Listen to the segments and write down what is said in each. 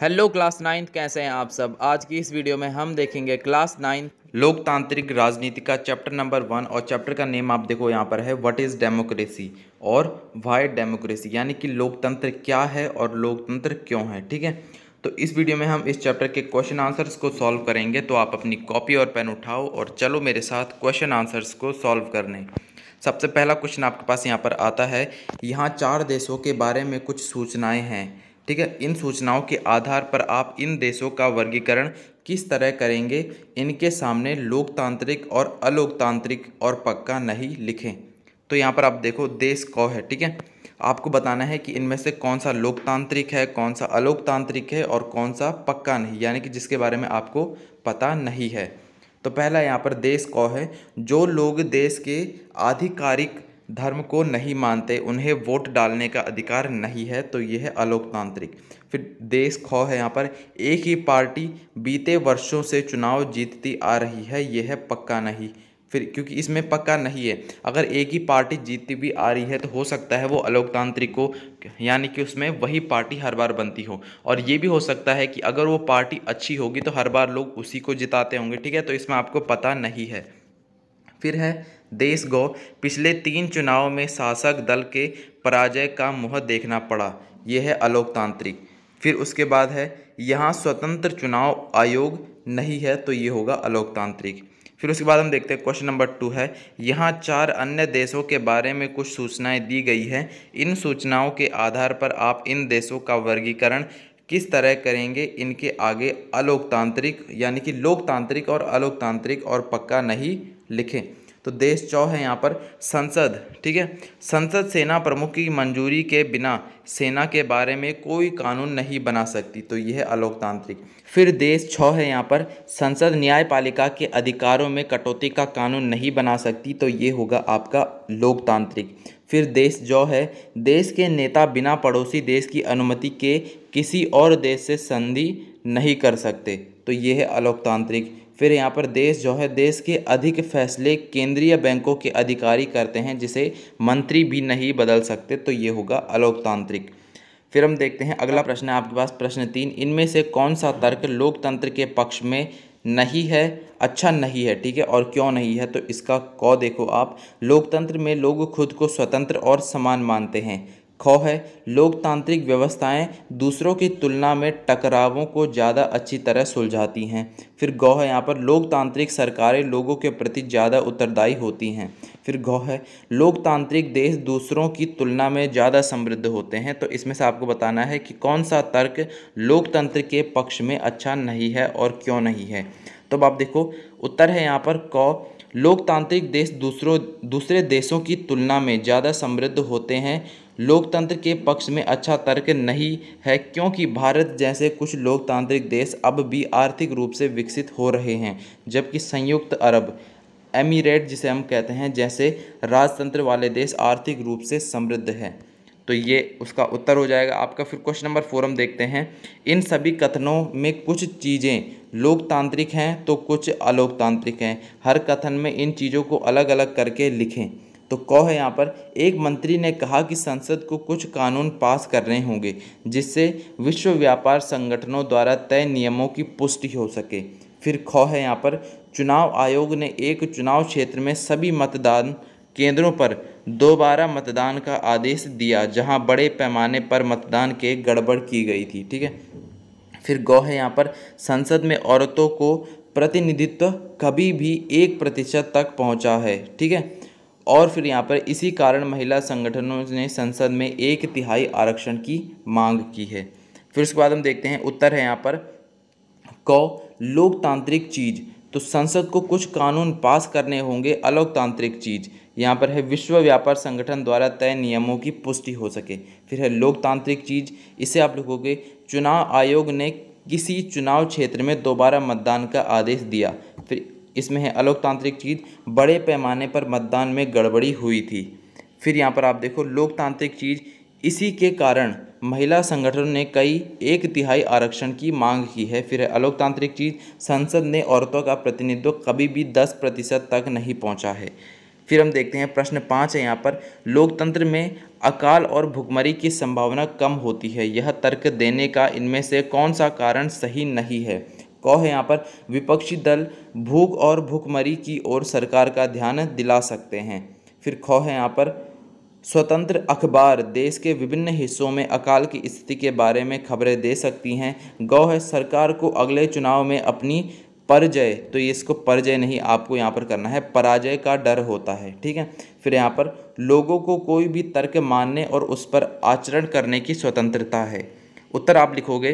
hello class ninth कैसे हैं आप सब आज की इस वीडियो में हम देखेंगे क्लास नाइन्थ लोकतांत्रिक राजनीति का चैप्टर नंबर वन और चैप्टर का नेम आप देखो यहाँ पर है व्हाट इज़ डेमोक्रेसी और वाई डेमोक्रेसी यानी कि लोकतंत्र क्या है और लोकतंत्र क्यों है ठीक है तो इस वीडियो में हम इस चैप्टर के क्वेश्चन आंसर्स को सॉल्व करेंगे तो आप अपनी कॉपी और पेन उठाओ और चलो मेरे साथ क्वेश्चन आंसर्स को सॉल्व करने सबसे पहला क्वेश्चन आपके पास यहाँ पर आता है यहाँ चार देशों के बारे में कुछ सूचनाएँ हैं ठीक है इन सूचनाओं के आधार पर आप इन देशों का वर्गीकरण किस तरह करेंगे इनके सामने लोकतांत्रिक और अलोकतांत्रिक और पक्का नहीं लिखें तो यहाँ पर आप देखो देश कौ है ठीक है आपको बताना है कि इनमें से कौन सा लोकतांत्रिक है कौन सा अलोकतांत्रिक है और कौन सा पक्का नहीं यानी कि जिसके बारे में आपको पता नहीं है तो पहला यहाँ पर देश कौ है जो लोग देश के आधिकारिक धर्म को नहीं मानते उन्हें वोट डालने का अधिकार नहीं है तो यह है अलोकतांत्रिक फिर देश खो है यहाँ पर एक ही पार्टी बीते वर्षों से चुनाव जीतती आ रही है यह है पक्का नहीं फिर क्योंकि इसमें पक्का नहीं है अगर एक ही पार्टी जीतती भी आ रही है तो हो सकता है वो अलोकतांत्रिक हो यानी कि उसमें वही पार्टी हर बार बनती हो और ये भी हो सकता है कि अगर वो पार्टी अच्छी होगी तो हर बार लोग उसी को जिताते होंगे ठीक है तो इसमें आपको पता नहीं है फिर है देश गौ पिछले तीन चुनाव में शासक दल के पराजय का मुह देखना पड़ा यह है अलोकतांत्रिक फिर उसके बाद है यहाँ स्वतंत्र चुनाव आयोग नहीं है तो ये होगा अलोकतांत्रिक फिर उसके बाद हम देखते हैं क्वेश्चन नंबर टू है यहाँ चार अन्य देशों के बारे में कुछ सूचनाएं दी गई हैं इन सूचनाओं के आधार पर आप इन देशों का वर्गीकरण किस तरह करेंगे इनके आगे अलोकतांत्रिक यानी कि लोकतांत्रिक और अलोकतांत्रिक और पक्का नहीं लिखें तो देश चौ है यहाँ पर संसद ठीक है संसद सेना प्रमुख की मंजूरी के बिना सेना के बारे में कोई कानून नहीं बना सकती तो यह है अलोकतांत्रिक फिर देश छः है यहाँ पर संसद न्यायपालिका के अधिकारों में कटौती का कानून नहीं बना सकती तो ये होगा आपका लोकतांत्रिक फिर देश जो है देश के नेता बिना पड़ोसी देश की अनुमति के किसी और देश से संधि नहीं कर सकते तो ये है अलोकतांत्रिक फिर यहाँ पर देश जो है देश के अधिक फैसले केंद्रीय बैंकों के अधिकारी करते हैं जिसे मंत्री भी नहीं बदल सकते तो ये होगा अलोकतांत्रिक फिर हम देखते हैं अगला प्रश्न है आपके पास प्रश्न तीन इनमें से कौन सा तर्क लोकतंत्र के पक्ष में नहीं है अच्छा नहीं है ठीक है और क्यों नहीं है तो इसका कौ देखो आप लोकतंत्र में लोग खुद को स्वतंत्र और समान मानते हैं ख है लोकतांत्रिक व्यवस्थाएं दूसरों की तुलना में टकरावों को ज़्यादा अच्छी तरह सुलझाती हैं फिर गौ है यहाँ पर लोकतांत्रिक सरकारें लोगों के प्रति ज़्यादा उत्तरदायी होती हैं फिर गौ है लोकतांत्रिक देश दूसरों की तुलना में ज़्यादा समृद्ध होते हैं तो इसमें से आपको बताना है कि कौन सा तर्क लोकतंत्र के पक्ष में अच्छा नहीं है और क्यों नहीं है तो आप देखो उत्तर है यहाँ पर कौ लोकतांत्रिक देश दूसरों दूसरे देशों की तुलना में ज़्यादा समृद्ध होते हैं लोकतंत्र के पक्ष में अच्छा तर्क नहीं है क्योंकि भारत जैसे कुछ लोकतांत्रिक देश अब भी आर्थिक रूप से विकसित हो रहे हैं जबकि संयुक्त अरब एमिरेट जिसे हम कहते हैं जैसे राजतंत्र वाले देश आर्थिक रूप से समृद्ध है तो ये उसका उत्तर हो जाएगा आपका फिर क्वेश्चन नंबर फोर हम देखते हैं इन सभी कथनों में कुछ चीज़ें लोकतांत्रिक हैं तो कुछ अलोकतांत्रिक हैं हर कथन में इन चीज़ों को अलग अलग करके लिखें तो कौ है यहाँ पर एक मंत्री ने कहा कि संसद को कुछ कानून पास करने होंगे जिससे विश्व व्यापार संगठनों द्वारा तय नियमों की पुष्टि हो सके फिर ख है यहाँ पर चुनाव आयोग ने एक चुनाव क्षेत्र में सभी मतदान केंद्रों पर दोबारा मतदान का आदेश दिया जहां बड़े पैमाने पर मतदान के गड़बड़ की गई थी ठीक है फिर गौ है यहाँ पर संसद में औरतों को प्रतिनिधित्व कभी भी एक प्रतिशत तक पहुंचा है ठीक है और फिर यहाँ पर इसी कारण महिला संगठनों ने संसद में एक तिहाई आरक्षण की मांग की है फिर उसके बाद हम देखते हैं उत्तर है यहाँ पर क लोकतांत्रिक चीज तो संसद को कुछ कानून पास करने होंगे अलोकतांत्रिक चीज यहाँ पर है विश्व व्यापार संगठन द्वारा तय नियमों की पुष्टि हो सके फिर है लोकतांत्रिक चीज इसे आप लोगों चुनाव आयोग ने किसी चुनाव क्षेत्र में दोबारा मतदान का आदेश दिया इसमें है अलोकतांत्रिक चीज बड़े पैमाने पर मतदान में गड़बड़ी हुई थी फिर यहाँ पर आप देखो लोकतांत्रिक चीज इसी के कारण महिला संगठनों ने कई एक तिहाई आरक्षण की मांग की है फिर अलोकतांत्रिक चीज संसद ने औरतों का प्रतिनिधित्व कभी भी दस प्रतिशत तक नहीं पहुँचा है फिर हम देखते हैं प्रश्न पाँच है यहाँ पर लोकतंत्र में अकाल और भुखमरी की संभावना कम होती है यह तर्क देने का इनमें से कौन सा कारण सही नहीं है कौ है यहाँ पर विपक्षी दल भूख और भूखमरी की ओर सरकार का ध्यान दिला सकते हैं फिर खौ है यहाँ पर स्वतंत्र अखबार देश के विभिन्न हिस्सों में अकाल की स्थिति के बारे में खबरें दे सकती हैं गौ है सरकार को अगले चुनाव में अपनी परजय तो ये इसको परजय नहीं आपको यहाँ पर करना है पराजय का डर होता है ठीक है फिर यहाँ पर लोगों को कोई भी तर्क मानने और उस पर आचरण करने की स्वतंत्रता है उत्तर आप लिखोगे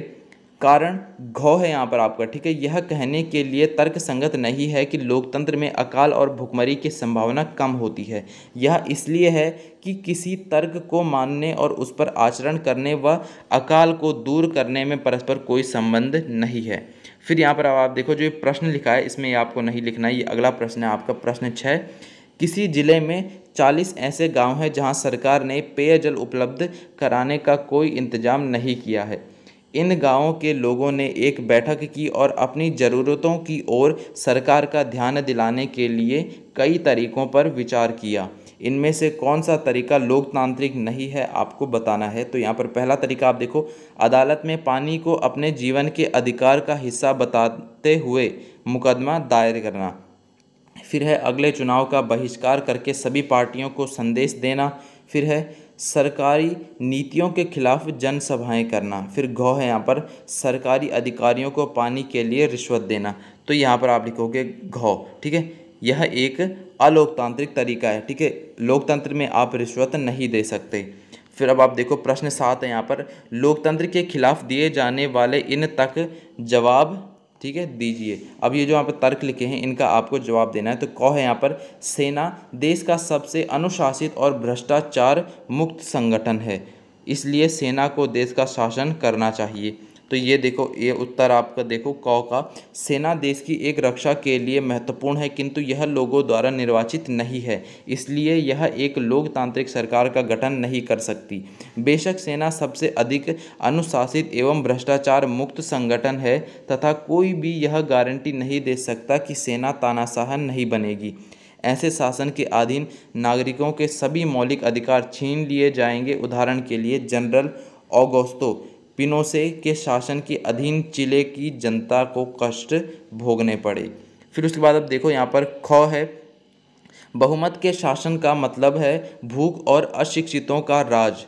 कारण घौ है यहाँ पर आपका ठीक है यह कहने के लिए तर्क संगत नहीं है कि लोकतंत्र में अकाल और भुखमरी की संभावना कम होती है यह इसलिए है कि किसी तर्क को मानने और उस पर आचरण करने व अकाल को दूर करने में परस्पर कोई संबंध नहीं है फिर यहाँ पर अब आप देखो जो ये प्रश्न लिखा है इसमें आपको नहीं लिखना है ये अगला प्रश्न है आपका प्रश्न छः किसी जिले में 40 ऐसे गांव हैं जहां सरकार ने पेयजल उपलब्ध कराने का कोई इंतजाम नहीं किया है इन गांवों के लोगों ने एक बैठक की और अपनी ज़रूरतों की ओर सरकार का ध्यान दिलाने के लिए कई तरीकों पर विचार किया इनमें से कौन सा तरीका लोकतांत्रिक नहीं है आपको बताना है तो यहाँ पर पहला तरीका आप देखो अदालत में पानी को अपने जीवन के अधिकार का हिस्सा बताते हुए मुकदमा दायर करना फिर है अगले चुनाव का बहिष्कार करके सभी पार्टियों को संदेश देना फिर है सरकारी नीतियों के खिलाफ जनसभाएं करना फिर गौ है यहाँ पर सरकारी अधिकारियों को पानी के लिए रिश्वत देना तो यहाँ पर आप लिखोगे घ ठीक है यह एक अलोकतांत्रिक तरीका है ठीक है लोकतंत्र में आप रिश्वत नहीं दे सकते फिर अब आप देखो प्रश्न सात है यहाँ पर लोकतंत्र के खिलाफ दिए जाने वाले इन तक जवाब ठीक है दीजिए अब ये जो यहाँ पर तर्क लिखे हैं इनका आपको जवाब देना है तो कौ है यहाँ पर सेना देश का सबसे अनुशासित और भ्रष्टाचार मुक्त संगठन है इसलिए सेना को देश का शासन करना चाहिए तो ये देखो ये उत्तर आपका देखो क का सेना देश की एक रक्षा के लिए महत्वपूर्ण है किंतु यह लोगों द्वारा निर्वाचित नहीं है इसलिए यह एक लोकतांत्रिक सरकार का गठन नहीं कर सकती बेशक सेना सबसे अधिक अनुशासित एवं भ्रष्टाचार मुक्त संगठन है तथा कोई भी यह गारंटी नहीं दे सकता कि सेना तानाशाह नहीं बनेगी ऐसे शासन के अधीन नागरिकों के सभी मौलिक अधिकार छीन लिए जाएंगे उदाहरण के लिए जनरल ऑगोस्तो पिनोसे के शासन के अधीन चिले की जनता को कष्ट भोगने पड़े फिर उसके बाद अब देखो यहाँ पर ख है बहुमत के शासन का मतलब है भूख और अशिक्षितों का राज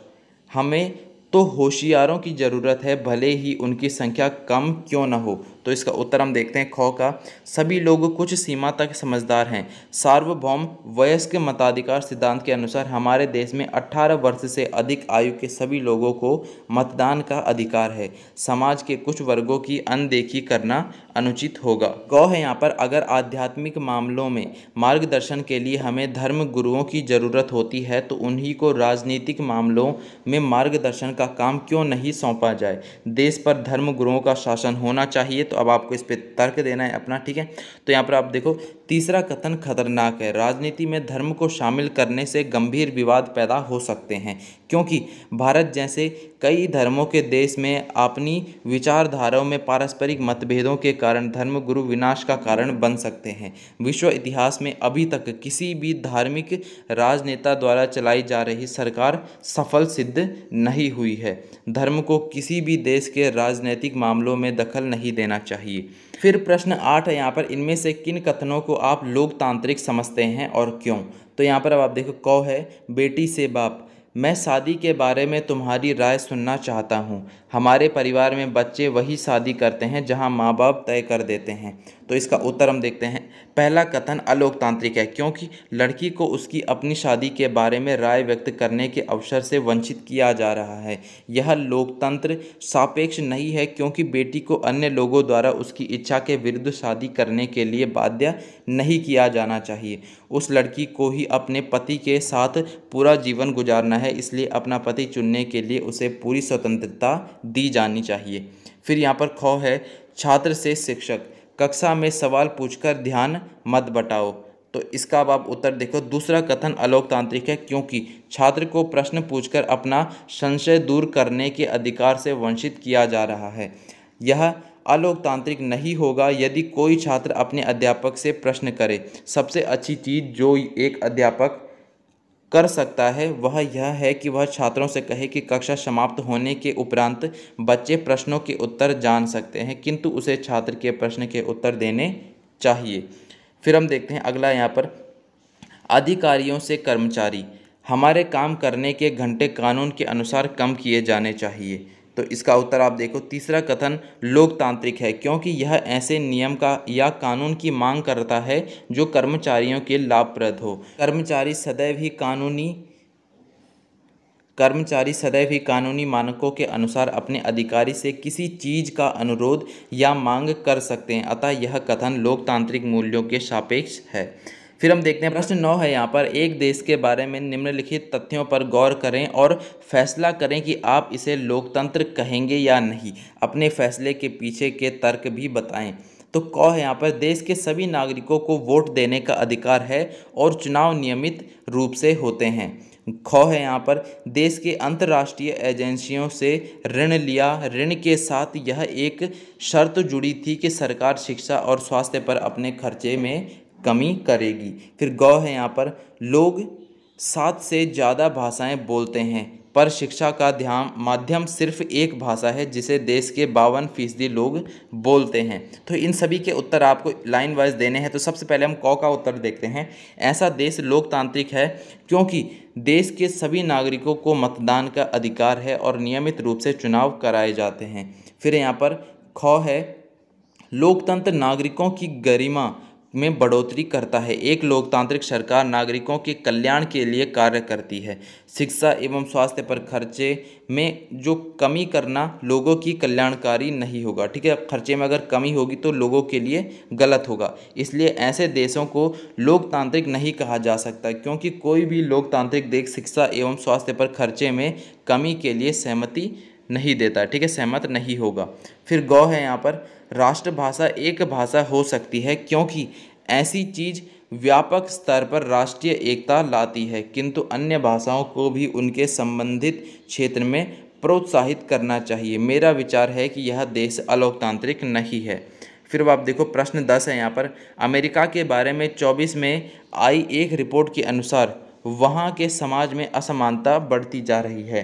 हमें तो होशियारों की ज़रूरत है भले ही उनकी संख्या कम क्यों न हो तो इसका उत्तर हम देखते हैं खौ का सभी लोग कुछ सीमा तक समझदार हैं सार्वभौम वयस्क मताधिकार सिद्धांत के अनुसार हमारे देश में 18 वर्ष से अधिक आयु के सभी लोगों को मतदान का अधिकार है समाज के कुछ वर्गों की अनदेखी करना अनुचित होगा गौ है यहाँ पर अगर आध्यात्मिक मामलों में मार्गदर्शन के लिए हमें धर्म गुरुओं की ज़रूरत होती है तो उन्हीं को राजनीतिक मामलों में मार्गदर्शन का काम क्यों नहीं सौंपा जाए देश पर धर्म गुरुओं का शासन होना चाहिए तो तो अब आपको इस पर तर्क देना है अपना ठीक है तो यहाँ पर आप देखो तीसरा कथन खतरनाक है राजनीति में धर्म को शामिल करने से गंभीर विवाद पैदा हो सकते हैं क्योंकि भारत जैसे कई धर्मों के देश में अपनी विचारधाराओं में पारस्परिक मतभेदों के कारण धर्म गुरु विनाश का कारण बन सकते हैं विश्व इतिहास में अभी तक किसी भी धार्मिक राजनेता द्वारा चलाई जा रही सरकार सफल सिद्ध नहीं हुई है धर्म को किसी भी देश के राजनीतिक मामलों में दखल नहीं देना चाहिए फिर प्रश्न आठ है यहाँ पर इनमें से किन कथनों को आप लोकतांत्रिक समझते हैं और क्यों तो यहाँ पर अब आप देखो कौ है बेटी से बाप मैं शादी के बारे में तुम्हारी राय सुनना चाहता हूँ हमारे परिवार में बच्चे वही शादी करते हैं जहां माँ बाप तय कर देते हैं तो इसका उत्तर हम देखते हैं पहला कथन अलोकतांत्रिक है क्योंकि लड़की को उसकी अपनी शादी के बारे में राय व्यक्त करने के अवसर से वंचित किया जा रहा है यह लोकतंत्र सापेक्ष नहीं है क्योंकि बेटी को अन्य लोगों द्वारा उसकी इच्छा के विरुद्ध शादी करने के लिए बाध्य नहीं किया जाना चाहिए उस लड़की को ही अपने पति के साथ पूरा जीवन गुजारना है इसलिए अपना पति चुनने के लिए उसे पूरी स्वतंत्रता दी जानी चाहिए फिर यहाँ पर खौ है छात्र से शिक्षक कक्षा में सवाल पूछकर ध्यान मत बटाओ तो इसका अब आप उत्तर देखो दूसरा कथन अलोकतांत्रिक है क्योंकि छात्र को प्रश्न पूछकर अपना संशय दूर करने के अधिकार से वंचित किया जा रहा है यह अलोकतांत्रिक नहीं होगा यदि कोई छात्र अपने अध्यापक से प्रश्न करे सबसे अच्छी चीज़ जो एक अध्यापक कर सकता है वह यह है कि वह छात्रों से कहे कि कक्षा समाप्त होने के उपरांत बच्चे प्रश्नों के उत्तर जान सकते हैं किंतु उसे छात्र के प्रश्न के उत्तर देने चाहिए फिर हम देखते हैं अगला यहाँ पर अधिकारियों से कर्मचारी हमारे काम करने के घंटे कानून के अनुसार कम किए जाने चाहिए तो इसका उत्तर आप देखो तीसरा कथन लोकतांत्रिक है क्योंकि यह ऐसे नियम का या कानून की मांग करता है जो कर्मचारियों के लाभप्रद हो कर्मचारी सदैव ही कानूनी कर्मचारी सदैव ही कानूनी मानकों के अनुसार अपने अधिकारी से किसी चीज का अनुरोध या मांग कर सकते हैं अतः यह कथन लोकतांत्रिक मूल्यों के सापेक्ष है फिर हम देखते हैं प्रश्न नौ है यहाँ पर एक देश के बारे में निम्नलिखित तथ्यों पर गौर करें और फैसला करें कि आप इसे लोकतंत्र कहेंगे या नहीं अपने फैसले के पीछे के तर्क भी बताएं तो कौ है यहाँ पर देश के सभी नागरिकों को वोट देने का अधिकार है और चुनाव नियमित रूप से होते हैं ख है यहाँ पर देश के अंतर्राष्ट्रीय एजेंसियों से ऋण लिया ऋण के साथ यह एक शर्त जुड़ी थी कि सरकार शिक्षा और स्वास्थ्य पर अपने खर्चे में कमी करेगी फिर गौ है यहाँ पर लोग सात से ज़्यादा भाषाएं बोलते हैं पर शिक्षा का ध्यान माध्यम सिर्फ एक भाषा है जिसे देश के बावन फीसदी लोग बोलते हैं तो इन सभी के उत्तर आपको लाइन वाइज देने हैं तो सबसे पहले हम कौ का उत्तर देखते हैं ऐसा देश लोकतांत्रिक है क्योंकि देश के सभी नागरिकों को मतदान का अधिकार है और नियमित रूप से चुनाव कराए जाते हैं फिर यहाँ पर खौ है लोकतंत्र नागरिकों की गरिमा में बढ़ोतरी करता है एक लोकतांत्रिक सरकार नागरिकों के कल्याण के लिए कार्य करती है शिक्षा एवं स्वास्थ्य पर खर्चे में जो कमी करना लोगों की कल्याणकारी नहीं होगा ठीक है खर्चे में अगर कमी होगी तो लोगों के लिए गलत होगा इसलिए ऐसे देशों को लोकतांत्रिक नहीं कहा जा सकता क्योंकि कोई भी लोकतांत्रिक देश शिक्षा एवं स्वास्थ्य पर खर्चे में कमी के लिए सहमति नहीं देता ठीक है सहमत नहीं होगा फिर गौ है यहाँ पर राष्ट्रभाषा एक भाषा हो सकती है क्योंकि ऐसी चीज़ व्यापक स्तर पर राष्ट्रीय एकता लाती है किंतु अन्य भाषाओं को भी उनके संबंधित क्षेत्र में प्रोत्साहित करना चाहिए मेरा विचार है कि यह देश अलोकतांत्रिक नहीं है फिर आप देखो प्रश्न दस है यहाँ पर अमेरिका के बारे में चौबीस में आई एक रिपोर्ट के अनुसार वहाँ के समाज में असमानता बढ़ती जा रही है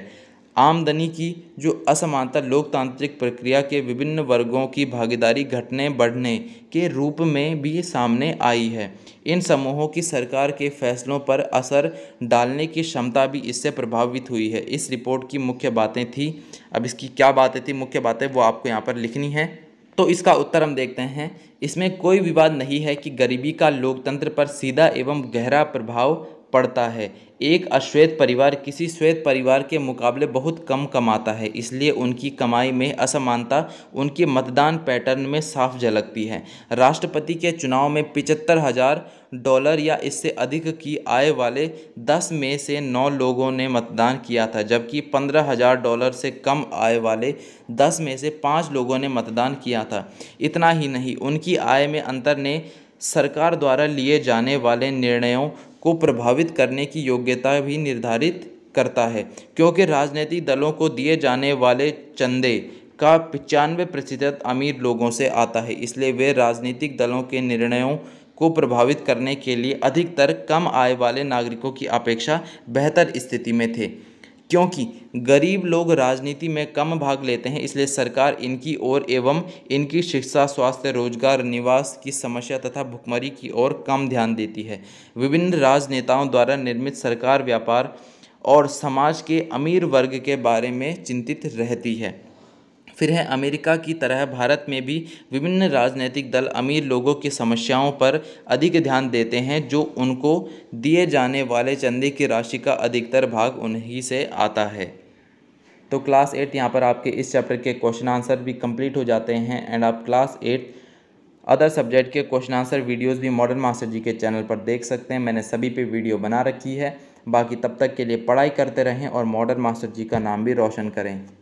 आमदनी की जो असमानता लोकतांत्रिक प्रक्रिया के विभिन्न वर्गों की भागीदारी घटने बढ़ने के रूप में भी सामने आई है इन समूहों की सरकार के फैसलों पर असर डालने की क्षमता भी इससे प्रभावित हुई है इस रिपोर्ट की मुख्य बातें थी अब इसकी क्या बातें थी मुख्य बातें वो आपको यहाँ पर लिखनी है तो इसका उत्तर हम देखते हैं इसमें कोई विवाद नहीं है कि गरीबी का लोकतंत्र पर सीधा एवं गहरा प्रभाव पड़ता है एक अश्वेत परिवार किसी श्वेत परिवार के मुकाबले बहुत कम कमाता है इसलिए उनकी कमाई में असमानता उनके मतदान पैटर्न में साफ झलकती है राष्ट्रपति के चुनाव में पिचहत्तर हज़ार डॉलर या इससे अधिक की आय वाले दस में से नौ लोगों ने मतदान किया था जबकि पंद्रह हज़ार डॉलर से कम आय वाले दस में से पाँच लोगों ने मतदान किया था इतना ही नहीं उनकी आय में अंतर ने सरकार द्वारा लिए जाने वाले निर्णयों को प्रभावित करने की योग्यता भी निर्धारित करता है क्योंकि राजनीतिक दलों को दिए जाने वाले चंदे का पचानवे प्रतिशत अमीर लोगों से आता है इसलिए वे राजनीतिक दलों के निर्णयों को प्रभावित करने के लिए अधिकतर कम आय वाले नागरिकों की अपेक्षा बेहतर स्थिति में थे क्योंकि गरीब लोग राजनीति में कम भाग लेते हैं इसलिए सरकार इनकी ओर एवं इनकी शिक्षा स्वास्थ्य रोजगार निवास की समस्या तथा भुखमरी की ओर कम ध्यान देती है विभिन्न राजनेताओं द्वारा निर्मित सरकार व्यापार और समाज के अमीर वर्ग के बारे में चिंतित रहती है फिर है अमेरिका की तरह भारत में भी विभिन्न राजनीतिक दल अमीर लोगों की समस्याओं पर अधिक ध्यान देते हैं जो उनको दिए जाने वाले चंदे की राशि का अधिकतर भाग उन्हीं से आता है तो क्लास एट यहाँ पर आपके इस चैप्टर के क्वेश्चन आंसर भी कंप्लीट हो जाते हैं एंड आप क्लास एट अदर सब्जेक्ट के क्वेश्चन आंसर वीडियोस भी मॉडर्न मास्टर जी के चैनल पर देख सकते हैं मैंने सभी पे वीडियो बना रखी है बाकी तब तक के लिए पढ़ाई करते रहें और मॉडर्न मास्टर जी का नाम भी रोशन करें